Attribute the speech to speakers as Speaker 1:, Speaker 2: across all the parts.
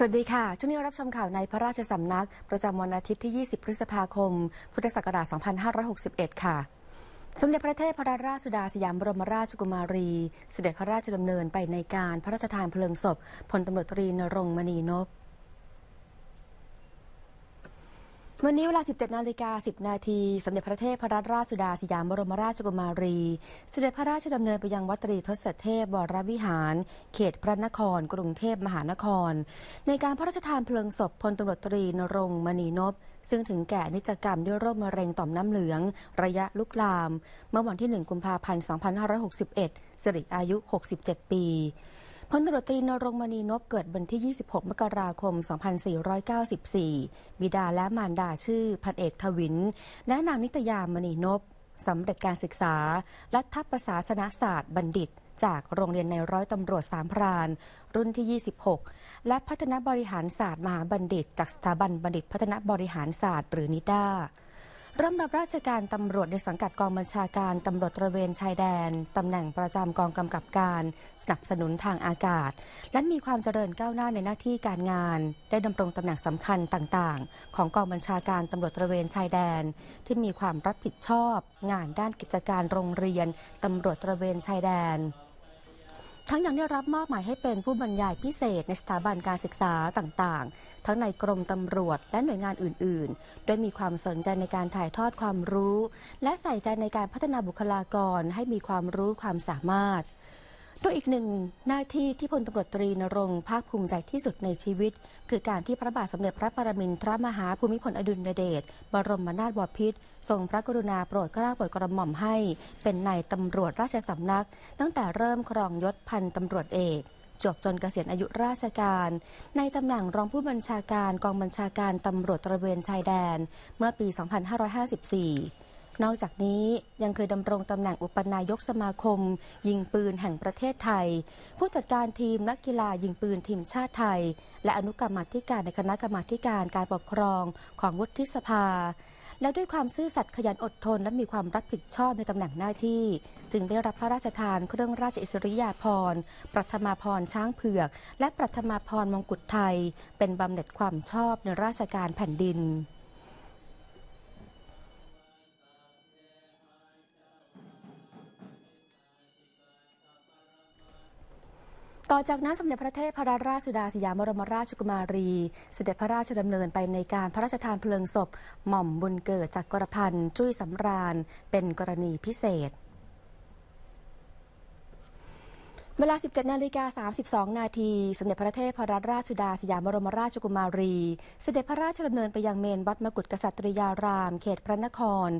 Speaker 1: สวัสดีค่ะ ช่วงนี้รับชมข่าวในพระราชสำนัก ประจำวันอาทิตย์ที่ 20 พฤษภาคม พุทธศักราช 2561 ค่ะ สมเด็จพระเทพพรราชสุดาสยามบรมราชกุมารี เสด็จพระราชดำเนินไปในการพระราชทานเพลิงศพพลตำรวจตรีนรงมณีนพวันนี้เวลา 17นาฬิกา10นาทีสมเด็จพระเทพรัตนราชสุดาสยามบรมราชกุมารีสเสด็จพระราชดำเนินไปยังวัดตรีทศเทพวรวิหาร เขตพระนคร กรุงเทพมหานคร ในการพระราชทานเพลิงศพพลตำรวจตรีนรงมณีนพ ซึ่งถึงแก่นิจกรรมด้วยโรคมะเร็งต่อมน้ำเหลือง ระยะลุกลาม เมื่อวันที่1กุมภาพันธ์2561สิริอายุ67ปีพลตรตรีนรงมณีนบเกิดวันที่ 26 มกราคม 2494 บิดาและมารดาชื่อพันเอกทวินและนางนิตยามณีนบสำเร็จการศึกษารัฐประศาสนศาสตร์ บัณฑิตจากโรงเรียนในร้อยตำรวจสามพรานรุ่นที่ 26 และพัฒนาบริหารศาสตร์มหาบัณฑิต จากสถาบันบัณฑิต พัฒนาบริหารศาสตร์ หรือนิด้าเริ่มรับราชการตำรวจในสังกัดกองบัญชาการตำรวจตระเวนชายแดนตำแหน่งประจำกองกำกับการ สนับสนุนทางอากาศ และมีความเจริญก้าวหน้าในหน้าที่การงาน ได้ดำรงตำแหน่งสำคัญต่างๆ ของกองบัญชาการตำรวจตระเวนชายแดน ที่มีความรับผิดชอบงานด้านกิจการโรงเรียน ตำรวจตระเวนชายแดนทั้งยังได้รับมอบหมายให้เป็นผู้บรรยายพิเศษในสถาบันการศึกษาต่างๆ ทั้งในกรมตำรวจและหน่วยงานอื่น ๆ โดยมีความสนใจในการถ่ายทอดความรู้ และใส่ใจในการพัฒนาบุคลากรให้มีความรู้ความสามารถด้วยอีกหนึ่งหน้าที่ที่พลตำรวจตรีนรงภาคภูมิใจที่สุดในชีวิต คือการที่พระบาทสมเด็จพระปรมินทรมหาภูมิพลอดุลยเดชบรมนาถบพิตรทรงพระกรุณาโปรดเกล้าโปรดกระหม่อมให้ เป็นนายตำรวจราชสำนัก ตั้งแต่เริ่มครองยศพันตำรวจเอกจบจนเกษียณอายุราชการ ในตำแหน่งรองผู้บัญชาการกองบัญชาการตำรวจตระเวนชายแดน เมื่อปี 2554นอกจากนี้ยังเคยดำรงตำแหน่งอุปนายกสมาคม ยิงปืนแห่งประเทศไทย ผู้จัดการทีมนักกีฬายิงปืนทีมชาติไทย และอนุกรรมธิการในคณะกรรมาธิการการปกครองของวุฒิสภา และด้วยความซื่อสัตย์ขยันอดทนและมีความรับผิดชอบในตำแหน่งหน้าที่ จึงได้รับพระราชทานเครื่องราชอิสริยาภรณ์ประธมาพรช้างเผือก และประธมาพรมงกุฎไทย เป็นบำเหน็จความชอบในราชการแผ่นดินต่อจากนั้นสมเด็จพระเทพรัตนราชสุดาสยามบรมราชกุมารี เสด็จพระราชดำเนินไปในการพระราชทานเพลิงศพ หม่อมบุญเกิดจากกรพันจุ้ยสำราญเป็นกรณีพิเศษเวลา 17นาฬิกา32 นาทีสมเด็จพระเทพรัตนราชสุดา สยามบรมราชกุมารี เสด็จพระราชดำเนินไปยังเมนวัดมกุฏกษัตริยาราม เขตพระนคร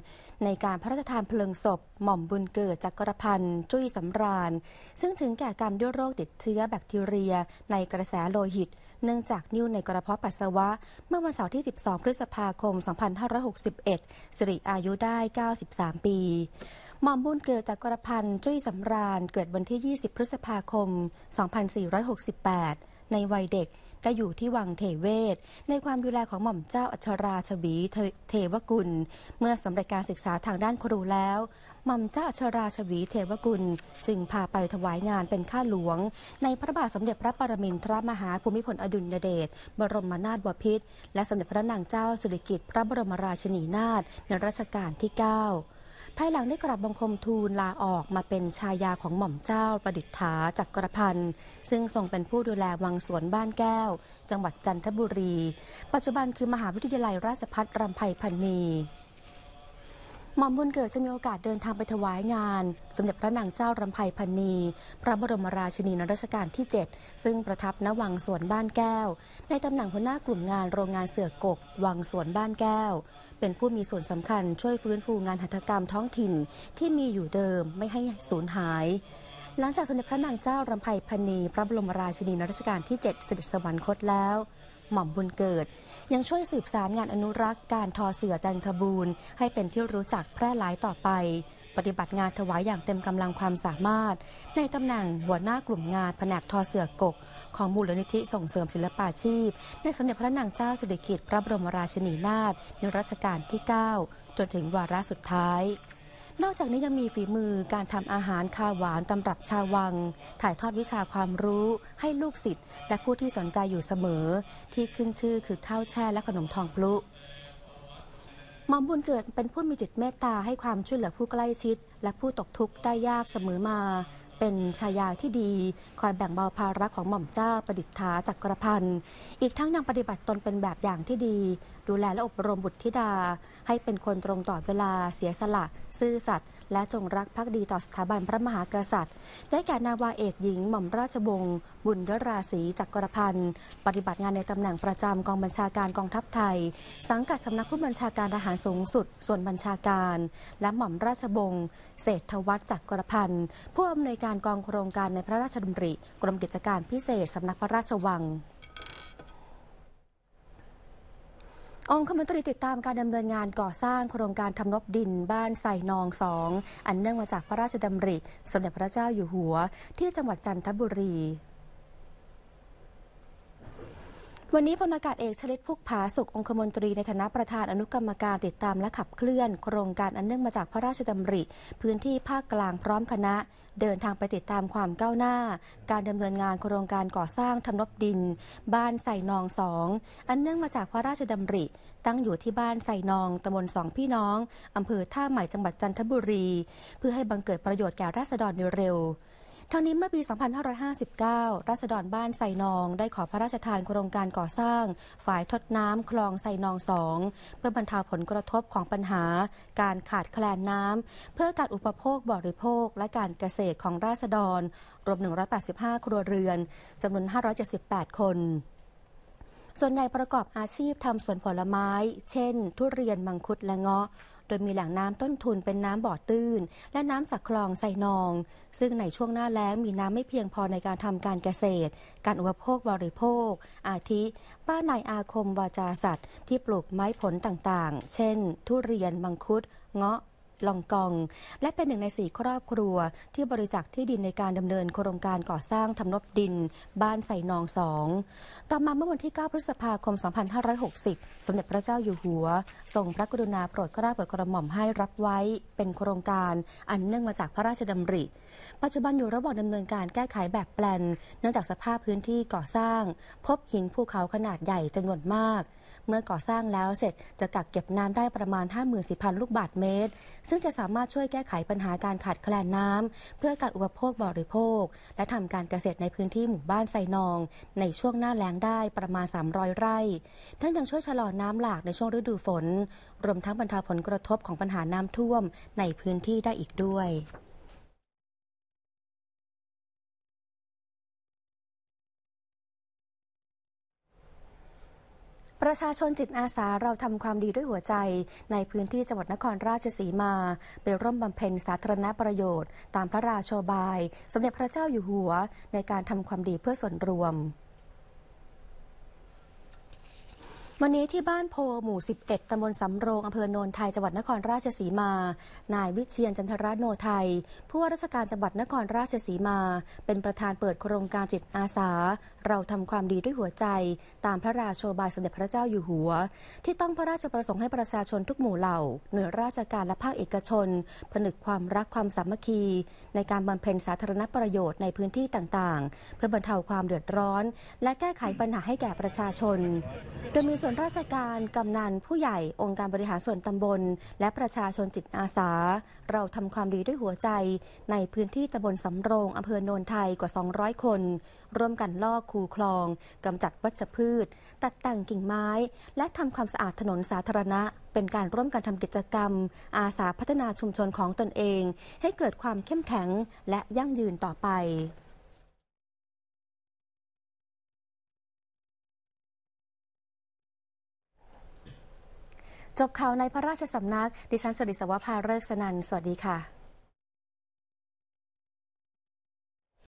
Speaker 1: ในการพระราชทานเพลิงศพ หม่อมบุญเกิดจักรพันธ์จุ้ยสำราญ ซึ่งถึงแก่กรรมด้วยโรคติดเชื้อแบคทีเรียในกระแสโลหิต เนื่องจากนิ่วในกระเพาะปัสสาวะ เมื่อวันเสาร์ที่ 12 พฤษภาคม 2561 สิริอายุได้ 93 ปีหม่อมบุญเกิดจากกรพันจุ้ยสำราญเกิดวันที่ 20 พฤษภาคม 2468 ในวัยเด็กได้อยู่ที่วังเทเวศ ในความดูแลของหม่อมเจ้าอัชราชบีเทวกุล เมื่อสำเร็จการศึกษาทางด้านครูแล้วหม่อมเจ้าอัชราชบีเทวกุล จึงพาไปถวายงานเป็นข้าหลวง ในพระบาทสมเด็จพระปรมินทรมหาภูมิพลอดุลยเดชบรมนาถบพิตรและสมเด็จพระนางเจ้าสุริกิติ์พระบรมราชินีนาถในรัชกาลที่9ภายหลังได้กราบบังคมทูลลาออกมาเป็นชายาของหม่อมเจ้าประดิษฐาจักรพันธ์ซึ่งทรงเป็นผู้ดูแลวังสวนบ้านแก้วจังหวัดจันทบุรี ปัจจุบันคือมหาวิทยาลัยราชภัฏรำไพพันนีหม่อมบุญเกิดจะมีโอกาสเดินทางไปถวายงานสมเด็จพระนางเจ้ารำไพพันนีพระบรมราชินีนรัชกาลที่ 7 ซึ่งประทับณวังสวนบ้านแก้ว ในตำแหน่งหัวหน้ากลุ่มงานโรงงานเสือกกวังสวนบ้านแก้ว เป็นผู้มีส่วนสำคัญช่วยฟื้นฟูงานหัตถกรรมท้องถิ่นที่มีอยู่เดิมไม่ให้สูญหาย หลังจากสมเด็จพระนางเจ้ารำไพพันนีพระบรมราชินีนรัชกาลที่7เสด็จสวรรคตแล้วหม่อมบุญเกิด ยังช่วยสืบสารงานอนุรักษ์การทอเสือจันทบูรณ์ให้เป็นที่รู้จักแพร่หลายต่อไป ปฏิบัติงานถวายอย่างเต็มกำลังความสามารถ ในตำแหน่งหัวหน้ากลุ่มงานแผนกทอเสือกก ของมูลนิธิส่งเสริมศิลปาชีพ ในสมเด็จพระนางเจ้าสุริกิติ์พระบรมราชินีนาถในรัชกาลที่ 9 จนถึงวาระสุดท้ายนอกจากนี้ยังมีฝีมือการทำอาหารคาหวานตำรับชาวัง ถ่ายทอดวิชาความรู้ ให้ลูกศิษย์และผู้ที่สนใจอยู่เสมอ ที่ขึ้นชื่อคือข้าวแช่และขนมทองพลุหมอมบุญเกิดเป็นผู้มีจิตเมตตาให้ความช่วยเหลือผู้ใกล้ชิด และผู้ตกทุกข์ได้ยากเสมอมาเป็นชายาที่ดีคอยแบ่งเบาภาระของหม่อมเจ้าประดิษฐาจักรพันธ์อีกทั้งยังปฏิบัติตนเป็นแบบอย่างที่ดี ดูแลและอบรมบุตรธิดา ให้เป็นคนตรงต่อเวลาเสียสละซื่อสัตย์และจงรักภักดีต่อสถาบันพระมหากษัตริย์ ได้แก่นาวาเอกหญิงหม่อมราชวงศ์บุญยราศีจักรพันธ์ปฏิบัติงานในตำแหน่งประจำกองบัญชาการกองทัพไทย สังกัดสำนักผู้บัญชาการทหารสูงสุด ส่วนบัญชาการ และหม่อมราชวงศ์เศรษฐวัฒน์จักรพันธ์ผู้อำนวยการการกองโครงการในพระราชดำริ กรมกิจการพิเศษสำนักพระราชวังองคมนตรีติดตามการดำเนินงานก่อสร้างโครงการทำนบดินบ้านส่นองสองอันเนื่องมาจากพระราชดำริสมเด็จพระเจ้าอยู่หัว ที่จังหวัดจันทบุรีวันนี้พลอากาศเอกชลิตพุกผาสุของคมนตรีในฐานะประธานอนุกรรมการ ติดตามและขับเคลื่อน โครงการอันเนื่องมาจากพระราชดำริพื้นที่ภาคกลางพร้อมคณะ เดินทางไปติดตามความก้าวหน้า การดำเนินงานโครงการก่อสร้างทำนบดิน บ้านใส่นองสองอันเนื่องมาจากพระราชดำริ ตั้งอยู่ที่บ้านใส่นองตำบลสองพี่น้องอำเภอท่าใหม่จังหวัดจันทบุรี เพื่อให้บังเกิดประโยชน์แก่ราษฎรโดยเร็วทั้งนี้เมื่อปี 2559รัษฎรบ้านไซนองได้ขอพระราชทานโครงการก่อสร้างฝ่ายทดน้ำคลองไซนองสองเพื่อบรรเทาผลกระทบของปัญหา การขาดแคลนน้ำเพื่อการอุปโภคบริโภคและการเกษตรของราษฎรรวม 185 ครัวเรือนจำนวน 578 คนส่วนใหญ่ประกอบอาชีพทำสวนผลไม้ เช่น ทุเรียน มังคุด และเงาะ โดยมีแหล่งน้ำต้นทุนเป็นน้ำบ่อตื้น และน้ำจากคลองไซนอง ซึ่งในช่วงหน้าแล้งมีน้ำไม่เพียงพอในการทำการเกษตร การอุปโภคบริโภค อาทิ ป้านายอาคมวาจาสัตว์ที่ปลูกไม้ผลต่างๆ เช่น ทุเรียน มังคุด เงาะลองกอง และเป็นหนึ่งในสี่ครอบครัว ที่บริจาคที่ดินในการดำเนินโครงการก่อสร้างทำนบดินบ้านใส่นองสอง ต่อมาเมื่อวันที่ 9 พฤษภาคม 2560 สมเด็จพระเจ้าอยู่หัว ทรงพระกรุณาโปรดเกล้าโปรดกระหม่อมให้รับไว้เป็นโครงการอันเนื่องมาจากพระราชดำริ ปัจจุบันอยู่ระหว่างดำเนินการแก้ไขแบบแปลนเนื่องจากสภาพพื้นที่ก่อสร้าง พบหินภูเขาขนาดใหญ่จำนวนมากเมื่อก่อสร้างแล้วเสร็จจะกักเก็บน้ำได้ประมาณ54,000 ลูกบาศก์เมตร ซึ่งจะสามารถช่วยแก้ไขปัญหาการขาดแคลนน้ำเพื่อการอุปโภคบริโภค และทำการเกษตรในพื้นที่หมู่บ้านไซนอง ในช่วงหน้าแล้งได้ประมาณ 300 ไร่ ทั้งยังช่วยชะลอน้ำหลากในช่วงฤดูฝน รวมทั้งบรรเทาผลกระทบของปัญหาน้ำท่วมในพื้นที่ได้อีกด้วยประชาชนจิตอาสาเราทำความดีด้วยหัวใจในพื้นที่จังหวัดนครราชสีมาไปร่วมบำเพ็ญสาธารณประโยชน์ตามพระราชโบายสมเด็จพระเจ้าอยู่หัวในการทำความดีเพื่อส่วนรวมวันนี้ที่บ้านโพหมู่ 11ตำบลสำโรงอำเภอโนนไทยจังหวัดนครราชสีมา นายวิเชียนจันทรโนไทยผู้ว่าราชการจังหวัดนครราชสีมา เป็นประธานเปิดโครงการจิตอาสา เราทำความดีด้วยหัวใจ ตามพระราโชบายสมเด็จพระเจ้าอยู่หัว ที่ต้องพระราชประสงค์ให้ประชาชนทุกหมู่เหล่าหน่วยราชการและภาคเอกชน ผนึกความรักความสามัคคี ในการบำเพ็ญสาธารณประโยชน์ในพื้นที่ต่างๆ เพื่อบรรเทาความเดือดร้อน และแก้ไขปัญหาให้แก่ประชาชน โดยมีส่วนวนราชการกำนันผู้ใหญ่องค์การบริหารส่วนตำบล และประชาชนจิตอาสา เราทำความดีด้วยหัวใจ ในพื้นที่ตำบลสำโรงอำเภอโนนไทยกว่า 200 คน ร่วมกันลอกคูคลองกำจัดวัชพืช ตัดแต่งกิ่งไม้ และทำความสะอาดถนนสาธารณะ เป็นการร่วมกันทำกิจกรรม อาสาพัฒนาชุมชนของตนเอง ให้เกิดความเข้มแข็งและยั่งยืนต่อไปจบข่าวในพระราชสำนัก ดิฉันสุริสวภาเลิกสนัน สวัสดีค่ะ